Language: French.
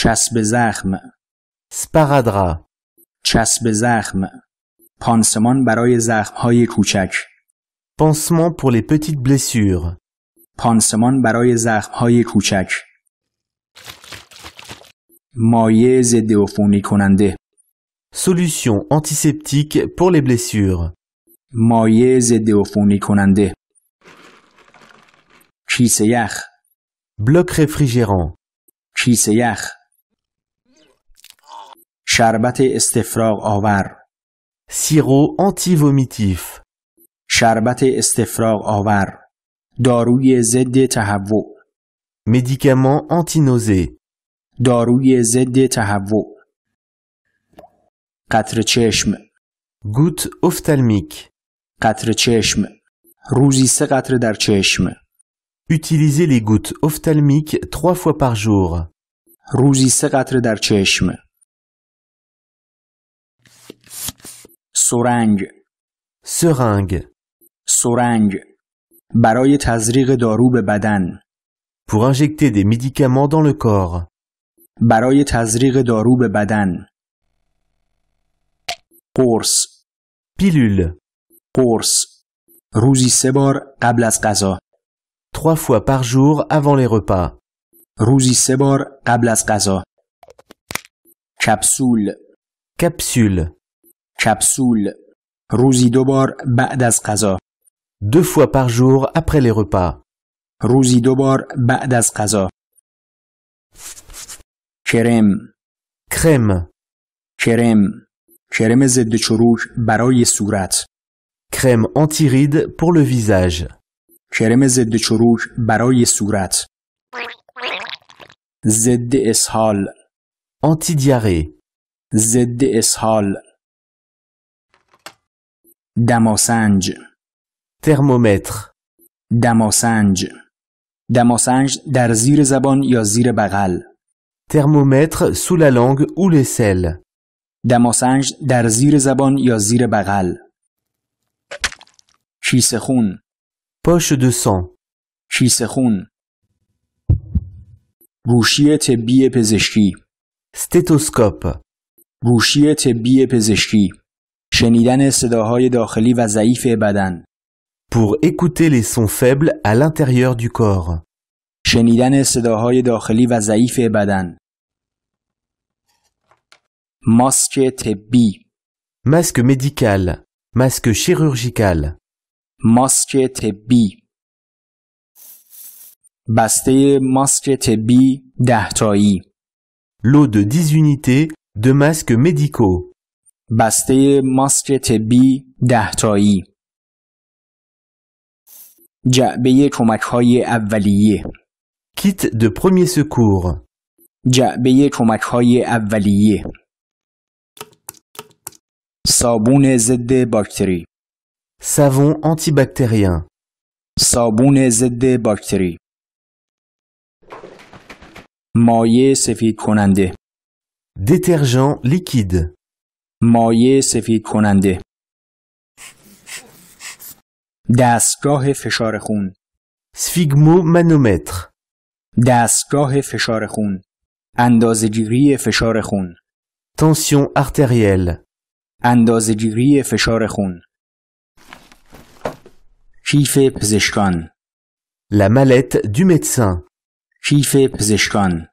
chasse sparadra, armes. Sparadra. Chasse-bes armes. Pensement pour les petites blessures. Pensement pour les petites blessures. Moyez et Solution antiseptique pour les blessures. Moyez et Deofonikonande. Chiseyar. Bloc réfrigérant. Chiseyar. Sharbate estéphroir ovar. Sirop antivomitif, vomitif Sharbate estéphroir ovar. Dorouillez zedetahavo. Médicament antinausé. Dorouillez zedetahavo. Quatre tchèchmes. Gouttes ophtalmiques. Quatre tchèchmes. Rousis sacatre Utilisez les gouttes ophtalmiques trois fois par jour. Rousis sacatre d'archèchmes. Seringue. sorange, Baroyet hazrige badan. Pour injecter des médicaments dans le corps. Baroyet azrigue daroube badan. Pours. Pilule. Pours. avant sebor, Trois fois par jour avant les repas. avant sebor, Capsule. Capsule. Capsule, rouzi Dobor ba deux fois par jour après les repas. rouzi Dobor ba Crème, crème, crème, Zed de couleur pour Crème anti pour le visage. Zed de couleur pour baroie sur le ZDS Hall, anti-diarrhée. ZDS Hall. دماسنج ترمومتر دماسنج دماسنج در زیر زبان یا زیر بغل ترمومتر سو لانگ لانگ او لسل دماسنج در زیر زبان یا زیر بغل کیسه خون پوش دو سان کیسه خون گوشی طبی پزشکی استتوسکوپ گوشی طبی پزشکی Pour écouter les sons faibles à l'intérieur du corps. شنیدن صداهای داخلی و Masque médical. Masque chirurgical. ماسک طبی بسته ماسک طبی ده تایی. Lot de 10 unités de masques médicaux. Baste masque bi datoy. m’a béye tomatoye avalié. Kit de premier secours. Ja beyé troumakoye avalié. Sabune zedde bhactri. Savon antibactérien. Savon zed de bactteri. Moye sefi Détergent liquide. مایه سفید کننده دستگاه فشار خون سفیگمو منومتر دستگاه فشار خون اندازه‌گیری فشار خون تنسیون اندازه اندازه‌گیری فشار خون کیف پزشکان La دو du کیف پزشکان